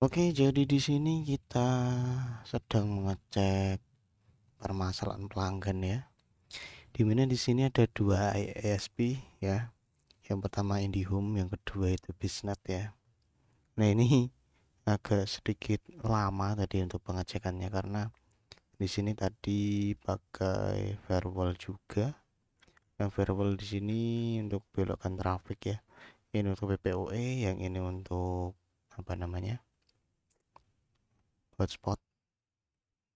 Oke, jadi di sini kita sedang mengecek permasalahan pelanggan ya. Di mana di sini ada dua ISP ya. Yang pertama IndiHome, yang kedua itu Bisnet ya. Nah ini agak sedikit lama tadi untuk pengecekannya karena di sini tadi pakai firewall juga. Yang firewall di sini untuk belokan traffic ya. Ini untuk PPOE, yang ini untuk apa namanya? hotspot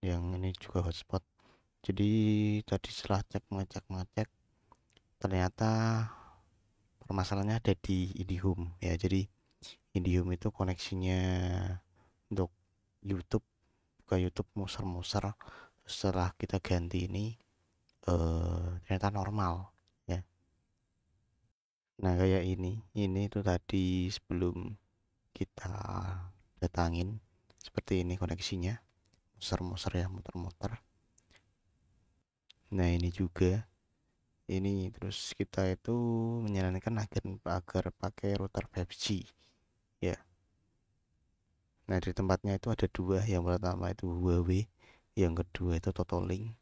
yang ini juga hotspot jadi tadi setelah cek mengecek mengecek ternyata permasalahannya ada di IndiHome ya jadi IndiHome itu koneksinya untuk YouTube buka YouTube muser-muser setelah kita ganti ini eh, ternyata normal ya nah kayak ini ini tuh tadi sebelum kita datangin seperti ini koneksinya muter-muter ya muter-muter nah ini juga ini terus kita itu menyarankan agar agar pakai router 5G ya nah di tempatnya itu ada dua yang pertama itu Huawei yang kedua itu Totolink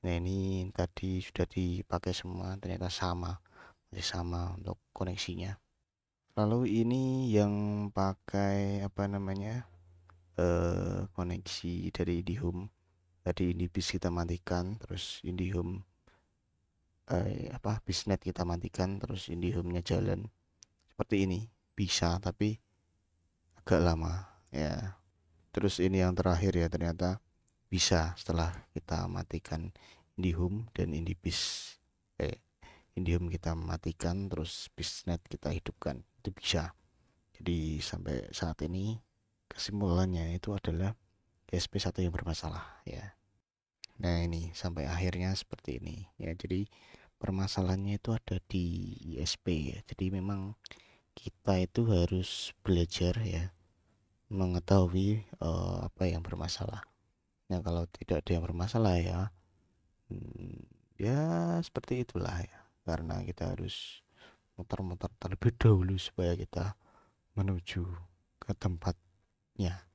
nah ini tadi sudah dipakai semua ternyata sama masih sama untuk koneksinya lalu ini yang pakai apa namanya uh, koneksi dari IndiHome tadi bis kita matikan terus IndiHome eh, apa bisnet kita matikan terus IndiHome-nya jalan seperti ini bisa tapi agak lama ya terus ini yang terakhir ya ternyata bisa setelah kita matikan IndiHome dan IndiBis eh IndiHome kita matikan terus bisnet kita hidupkan itu bisa jadi sampai saat ini kesimpulannya itu adalah SP1 yang bermasalah ya. Nah ini sampai akhirnya seperti ini ya. Jadi permasalahannya itu ada di ISP ya. Jadi memang kita itu harus belajar ya mengetahui uh, apa yang bermasalah. Nah kalau tidak ada yang bermasalah ya, hmm, ya seperti itulah ya. Karena kita harus muter-muter terlebih dahulu supaya kita menuju ke tempat Yeah.